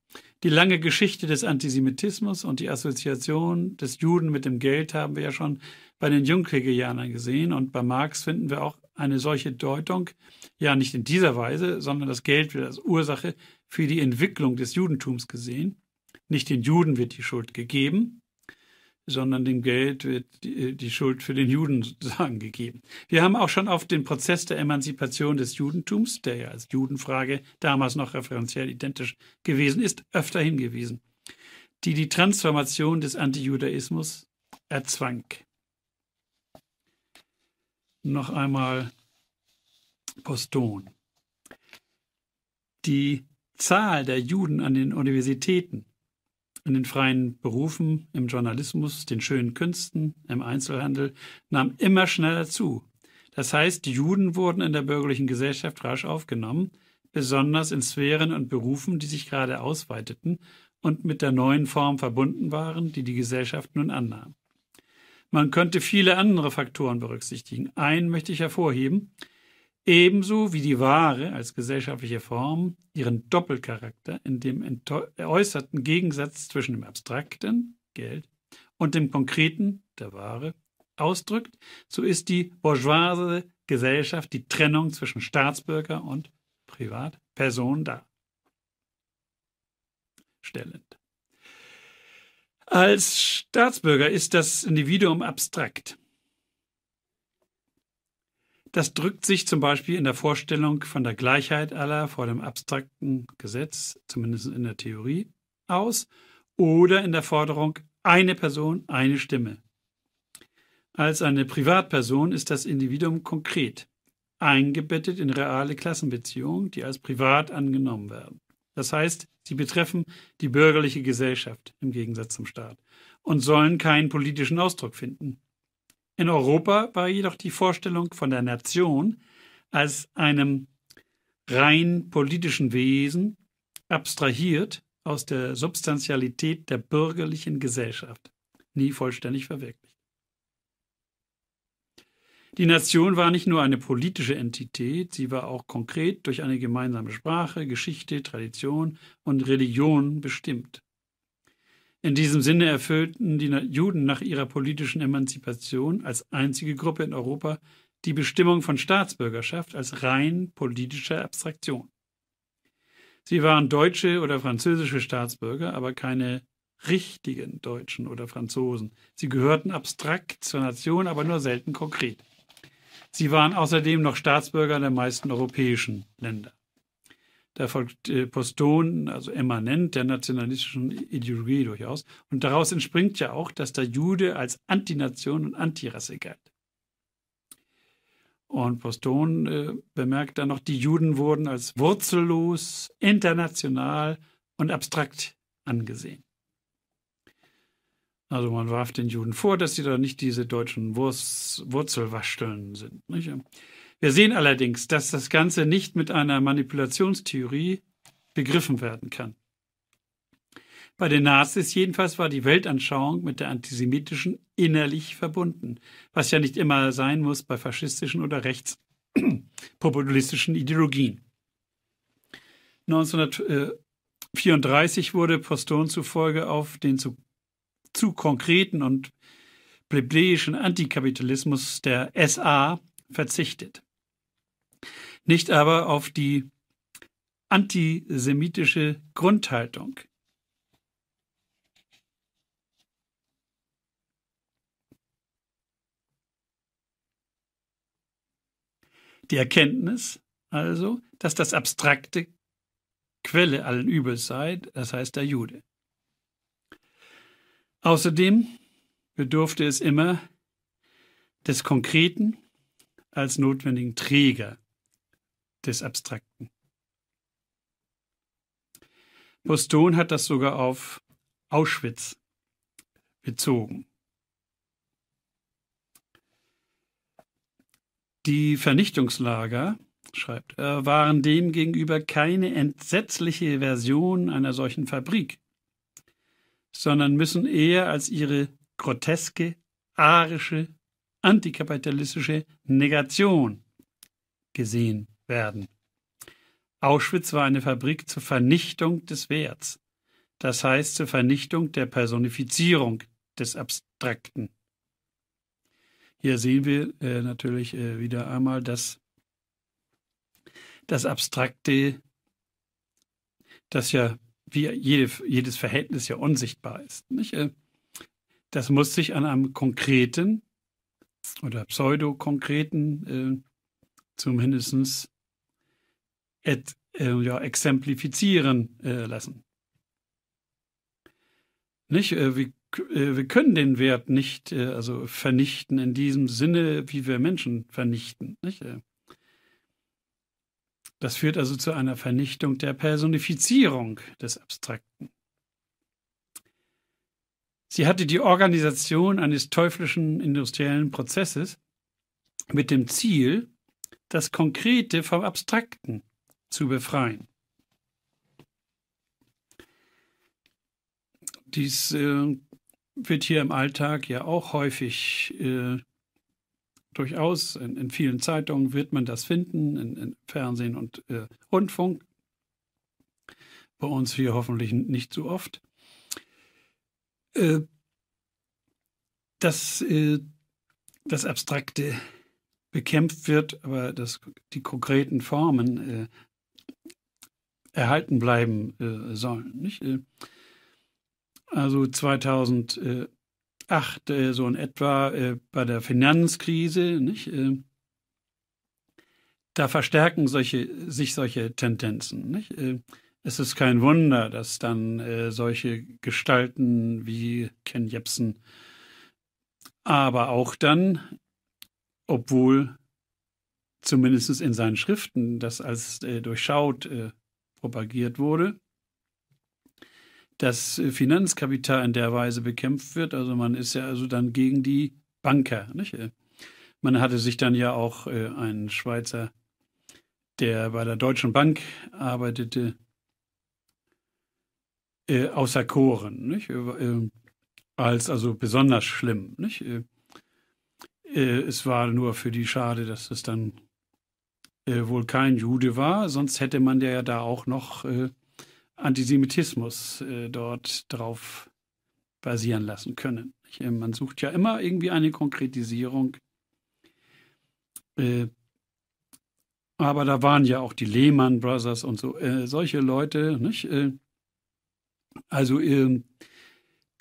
Die lange Geschichte des Antisemitismus und die Assoziation des Juden mit dem Geld haben wir ja schon bei den Jungkriegianern gesehen und bei Marx finden wir auch eine solche Deutung, ja nicht in dieser Weise, sondern das Geld wird als Ursache für die Entwicklung des Judentums gesehen. Nicht den Juden wird die Schuld gegeben, sondern dem Geld wird die Schuld für den Juden sozusagen gegeben. Wir haben auch schon auf den Prozess der Emanzipation des Judentums, der ja als Judenfrage damals noch referenziell identisch gewesen ist, öfter hingewiesen, die die Transformation des Antijudaismus erzwang. Noch einmal Poston. Die Zahl der Juden an den Universitäten in den freien Berufen, im Journalismus, den schönen Künsten, im Einzelhandel nahm immer schneller zu. Das heißt, die Juden wurden in der bürgerlichen Gesellschaft rasch aufgenommen, besonders in Sphären und Berufen, die sich gerade ausweiteten und mit der neuen Form verbunden waren, die die Gesellschaft nun annahm. Man könnte viele andere Faktoren berücksichtigen. Einen möchte ich hervorheben, ebenso wie die Ware als gesellschaftliche Form ihren Doppelcharakter in dem äußerten Gegensatz zwischen dem abstrakten Geld und dem konkreten der Ware ausdrückt, so ist die bourgeoise Gesellschaft die Trennung zwischen Staatsbürger und Privatperson darstellend. Als Staatsbürger ist das Individuum abstrakt. Das drückt sich zum Beispiel in der Vorstellung von der Gleichheit aller vor dem abstrakten Gesetz, zumindest in der Theorie, aus oder in der Forderung eine Person, eine Stimme. Als eine Privatperson ist das Individuum konkret, eingebettet in reale Klassenbeziehungen, die als privat angenommen werden. Das heißt, sie betreffen die bürgerliche Gesellschaft im Gegensatz zum Staat und sollen keinen politischen Ausdruck finden. In Europa war jedoch die Vorstellung von der Nation als einem rein politischen Wesen abstrahiert aus der Substantialität der bürgerlichen Gesellschaft, nie vollständig verwirklicht. Die Nation war nicht nur eine politische Entität, sie war auch konkret durch eine gemeinsame Sprache, Geschichte, Tradition und Religion bestimmt. In diesem Sinne erfüllten die Juden nach ihrer politischen Emanzipation als einzige Gruppe in Europa die Bestimmung von Staatsbürgerschaft als rein politische Abstraktion. Sie waren deutsche oder französische Staatsbürger, aber keine richtigen Deutschen oder Franzosen. Sie gehörten abstrakt zur Nation, aber nur selten konkret. Sie waren außerdem noch Staatsbürger der meisten europäischen Länder. Da folgt äh, Poston, also emanent der nationalistischen Ideologie durchaus. Und daraus entspringt ja auch, dass der Jude als Antination und Antirasse galt. Und Poston äh, bemerkt dann noch, die Juden wurden als wurzellos, international und abstrakt angesehen. Also man warf den Juden vor, dass sie da nicht diese deutschen Wurz Wurzelwascheln sind. Nicht? Wir sehen allerdings, dass das Ganze nicht mit einer Manipulationstheorie begriffen werden kann. Bei den Nazis jedenfalls war die Weltanschauung mit der antisemitischen innerlich verbunden, was ja nicht immer sein muss bei faschistischen oder rechtspopulistischen Ideologien. 1934 wurde Poston zufolge auf den zu, zu konkreten und plebejischen Antikapitalismus der SA verzichtet nicht aber auf die antisemitische Grundhaltung. Die Erkenntnis also, dass das abstrakte Quelle allen Übels sei, das heißt der Jude. Außerdem bedurfte es immer des Konkreten als notwendigen Träger des Abstrakten. Poston hat das sogar auf Auschwitz bezogen. Die Vernichtungslager, schreibt er, waren demgegenüber keine entsetzliche Version einer solchen Fabrik, sondern müssen eher als ihre groteske, arische, antikapitalistische Negation gesehen werden. Auschwitz war eine Fabrik zur Vernichtung des Werts, das heißt zur Vernichtung der Personifizierung des Abstrakten. Hier sehen wir äh, natürlich äh, wieder einmal, dass das Abstrakte, das ja wie jede, jedes Verhältnis ja unsichtbar ist, nicht? Äh, das muss sich an einem konkreten oder pseudokonkreten äh, zumindest et, äh, ja, exemplifizieren äh, lassen. Nicht? Äh, wir, äh, wir, können den Wert nicht äh, also vernichten in diesem Sinne, wie wir Menschen vernichten. Nicht? Das führt also zu einer Vernichtung der Personifizierung des Abstrakten. Sie hatte die Organisation eines teuflischen industriellen Prozesses mit dem Ziel, das Konkrete vom Abstrakten zu befreien. Dies äh, wird hier im Alltag ja auch häufig äh, durchaus, in, in, vielen Zeitungen wird man das finden, in, in Fernsehen und äh, Rundfunk. Bei uns hier hoffentlich nicht so oft. Äh, dass äh, das Abstrakte bekämpft wird, aber das, die konkreten Formen äh, erhalten bleiben äh, sollen. Nicht? Äh, also 2008 äh, so in etwa äh, bei der Finanzkrise, nicht? Äh, da verstärken solche, sich solche Tendenzen. Nicht? Äh, es ist kein Wunder, dass dann solche Gestalten wie Ken Jebsen, aber auch dann, obwohl zumindest in seinen Schriften, das als äh, durchschaut äh, propagiert wurde, dass äh, Finanzkapital in der Weise bekämpft wird. Also man ist ja also dann gegen die Banker. Nicht? Äh, man hatte sich dann ja auch äh, einen Schweizer, der bei der Deutschen Bank arbeitete, äh, außer Koren, nicht? Äh, ähm, als also besonders schlimm. Nicht? Äh, äh, es war nur für die schade, dass es dann äh, wohl kein Jude war, sonst hätte man ja da auch noch äh, Antisemitismus äh, dort drauf basieren lassen können. Ich, äh, man sucht ja immer irgendwie eine Konkretisierung. Äh, aber da waren ja auch die Lehman Brothers und so, äh, solche Leute, nicht? also ähm,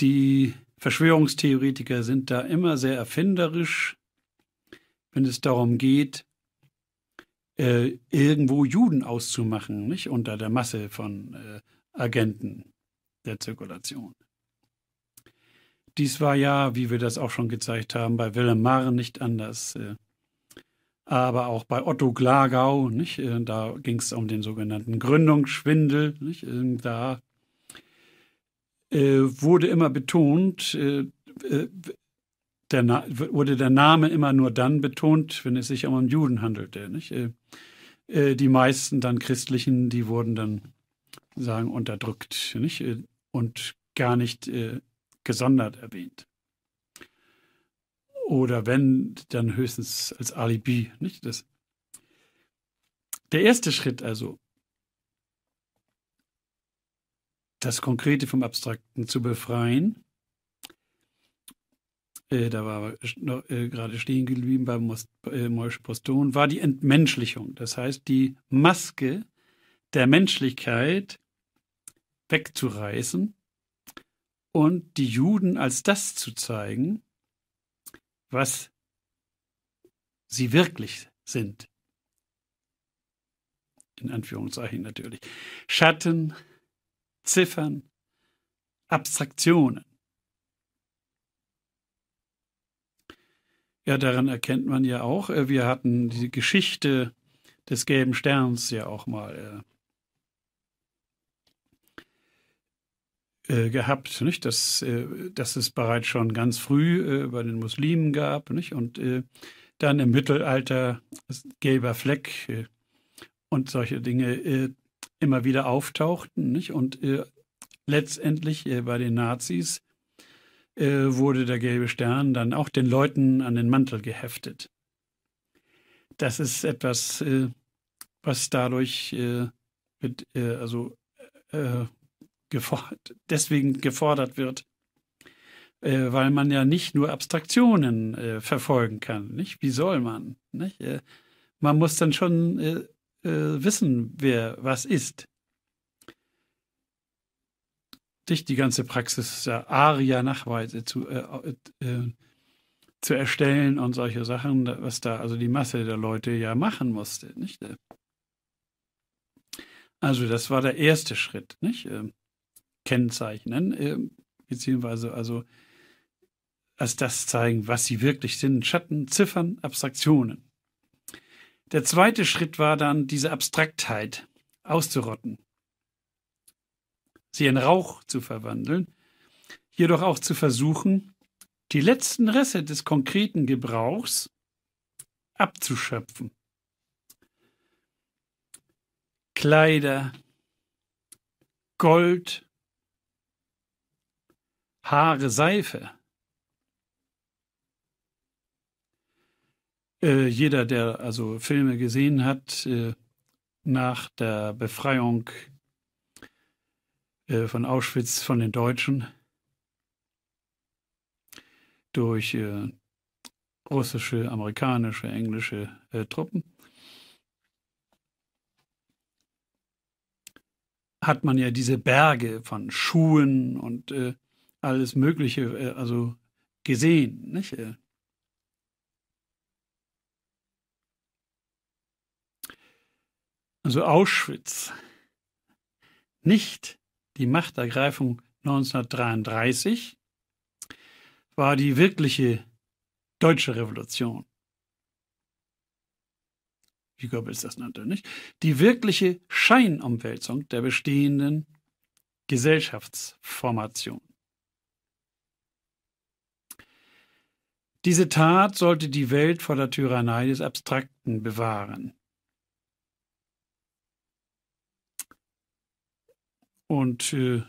die Verschwörungstheoretiker sind da immer sehr erfinderisch, wenn es darum geht, äh, irgendwo Juden auszumachen, nicht unter der Masse von äh, Agenten der Zirkulation. Dies war ja, wie wir das auch schon gezeigt haben, bei Willem Marr nicht anders. Äh, aber auch bei Otto Glagau, nicht? Äh, da ging es um den sogenannten Gründungsschwindel. Nicht? Ähm, da äh, wurde immer betont, der wurde der Name immer nur dann betont, wenn es sich um einen Juden handelte. Nicht? Äh, die meisten dann Christlichen, die wurden dann sagen unterdrückt nicht? Äh, und gar nicht äh, gesondert erwähnt. Oder wenn, dann höchstens als Alibi. Nicht? Das der erste Schritt also, das Konkrete vom Abstrakten zu befreien, äh, da war äh, gerade stehen geblieben bei Most, äh, Moish Poston, war die Entmenschlichung. Das heißt, die Maske der Menschlichkeit wegzureißen und die Juden als das zu zeigen, was sie wirklich sind. In Anführungszeichen natürlich. Schatten, Ziffern, Abstraktionen. Ja, daran erkennt man ja auch, äh, wir hatten die Geschichte des gelben Sterns ja auch mal äh, äh, gehabt, nicht? Dass, äh, dass es bereits schon ganz früh äh, bei den Muslimen gab nicht? und äh, dann im Mittelalter gelber Fleck äh, und solche Dinge immer wieder auftauchten nicht? und letztendlich bei den Nazis äh, wurde der gelbe Stern dann auch den Leuten an den Mantel geheftet. Das ist etwas, äh, was dadurch äh, mit, äh, also äh, gefordert, deswegen gefordert wird, weil man ja nicht nur Abstraktionen verfolgen kann. Nicht? Wie soll man? Nicht? man muss dann schon wissen, wer was ist dich die ganze Praxis der äh, ARIA-Nachweise zu, äh, äh, äh, zu erstellen und solche Sachen, was da also die Masse der Leute ja machen musste, nicht? Also das war der erste Schritt, nicht? Ähm, kennzeichnen, äh, beziehungsweise also als das zeigen, was sie wirklich sind, Schatten, Ziffern, Abstraktionen. Der zweite Schritt war dann, diese Abstraktheit auszurotten sie in Rauch zu verwandeln, jedoch auch zu versuchen, die letzten Risse des konkreten Gebrauchs abzuschöpfen. Kleider, Gold, Haare, Seife. Äh, jeder, der also Filme gesehen hat, äh, nach der Befreiung äh, von Auschwitz von den Deutschen durch äh, russische, amerikanische, englische äh, Truppen. Hat man ja diese Berge von Schuhen und äh, alles Mögliche äh, also gesehen, nicht? also Auschwitz, nicht die Machtergreifung 1933 war die wirkliche deutsche Revolution. Wie Goebbels das nannte, nicht? Die wirkliche Scheinumwälzung der bestehenden Gesellschaftsformation. Diese Tat sollte die Welt vor der Tyrannei des Abstrakten bewahren. und äh,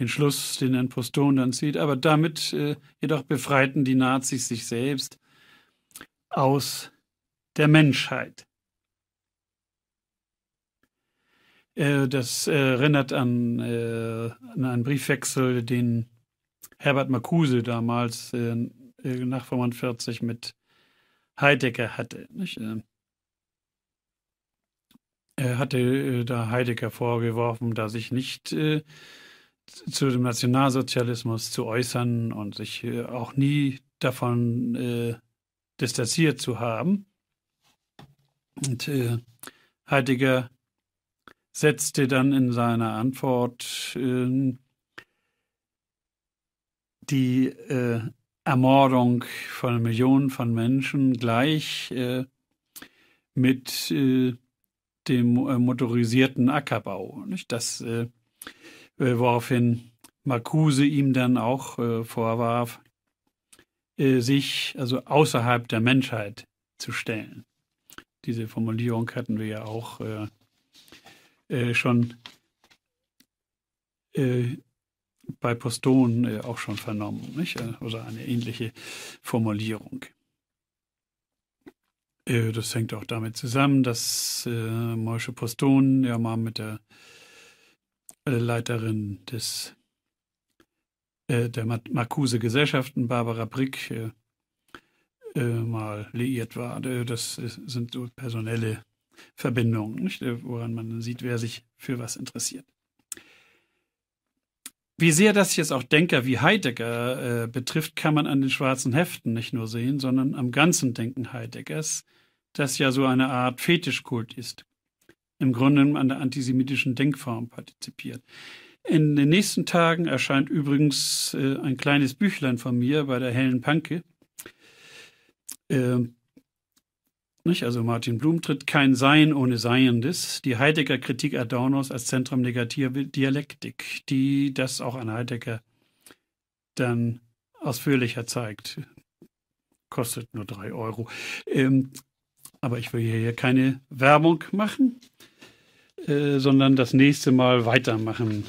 den Schluss, den ein Poston dann zieht. Aber damit äh, jedoch befreiten die Nazis sich selbst aus der Menschheit. Äh, das erinnert an, äh, an, einen Briefwechsel, den Herbert Marcuse damals äh, äh, nach 45 mit Heidegger hatte. Nicht? Er hatte äh, da Heidegger vorgeworfen, da sich nicht äh, zu dem Nationalsozialismus zu äußern und sich äh, auch nie davon äh, distanziert zu haben. Und äh, Heidegger setzte dann in seiner Antwort ähm, die äh, Ermordung von Millionen von Menschen gleich mit dem äh, motorisierten Ackerbau. Nicht? Das, äh, äh, woraufhin Marcuse ihm dann auch äh, vorwarf, äh, sich also außerhalb der Menschheit zu stellen. Diese Formulierung hatten wir ja auch äh, schon bei Poston auch schon vernommen, nicht? oder eine ähnliche Formulierung. Äh, das hängt auch damit zusammen, dass äh, Mosche Poston ja mal mit der äh, Leiterin des, äh, der Marcuse Gesellschaften, Barbara Brick, äh, äh, mal liiert war. Äh, das ist, sind so personelle Verbindungen, nicht? woran man sieht, wer sich für was interessiert. Wie sehr das jetzt auch Denker wie Heidegger äh, betrifft, kann man an den schwarzen Heften nicht nur sehen, sondern am ganzen Denken Heideggers, das ja so eine Art Fetischkult ist, im Grunde an der antisemitischen Denkform partizipiert. In den nächsten Tagen erscheint übrigens äh, ein kleines Büchlein von mir bei der Helen Panke. Äh, nicht? Also Martin Blum tritt kein Sein ohne Seiendes. Die Heidegger Kritik Adornos als Zentrum negativer Dialektik, die das auch an Heidegger dann ausführlicher zeigt. Kostet nur drei Euro. Ähm, aber ich will hier keine Werbung machen, äh, sondern das nächste Mal weitermachen.